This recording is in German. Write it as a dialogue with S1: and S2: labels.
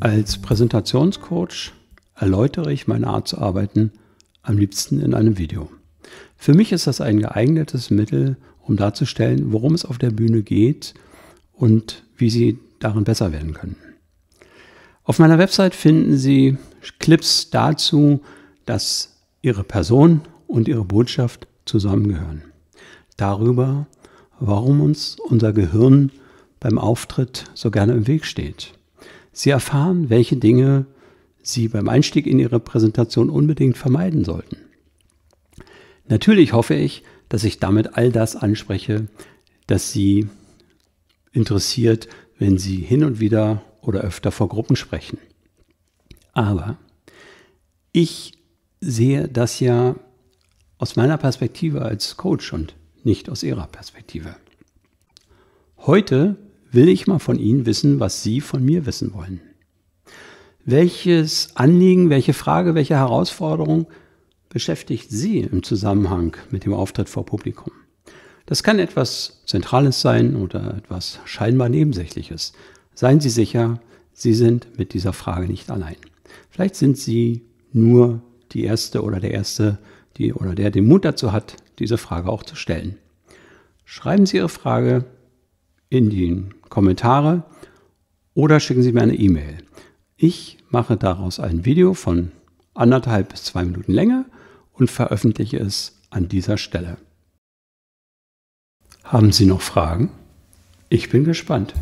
S1: Als Präsentationscoach erläutere ich meine Art zu arbeiten am liebsten in einem Video. Für mich ist das ein geeignetes Mittel, um darzustellen, worum es auf der Bühne geht und wie Sie darin besser werden können. Auf meiner Website finden Sie Clips dazu, dass Ihre Person und Ihre Botschaft zusammengehören. Darüber, warum uns unser Gehirn beim Auftritt so gerne im Weg steht Sie erfahren, welche Dinge Sie beim Einstieg in Ihre Präsentation unbedingt vermeiden sollten. Natürlich hoffe ich, dass ich damit all das anspreche, das Sie interessiert, wenn Sie hin und wieder oder öfter vor Gruppen sprechen. Aber ich sehe das ja aus meiner Perspektive als Coach und nicht aus Ihrer Perspektive. Heute will ich mal von Ihnen wissen, was Sie von mir wissen wollen. Welches Anliegen, welche Frage, welche Herausforderung beschäftigt Sie im Zusammenhang mit dem Auftritt vor Publikum? Das kann etwas Zentrales sein oder etwas scheinbar Nebensächliches. Seien Sie sicher, Sie sind mit dieser Frage nicht allein. Vielleicht sind Sie nur die Erste oder der Erste, die oder der den Mut dazu hat, diese Frage auch zu stellen. Schreiben Sie Ihre Frage in die Kommentare oder schicken Sie mir eine E-Mail. Ich mache daraus ein Video von anderthalb bis zwei Minuten Länge und veröffentliche es an dieser Stelle. Haben Sie noch Fragen? Ich bin gespannt.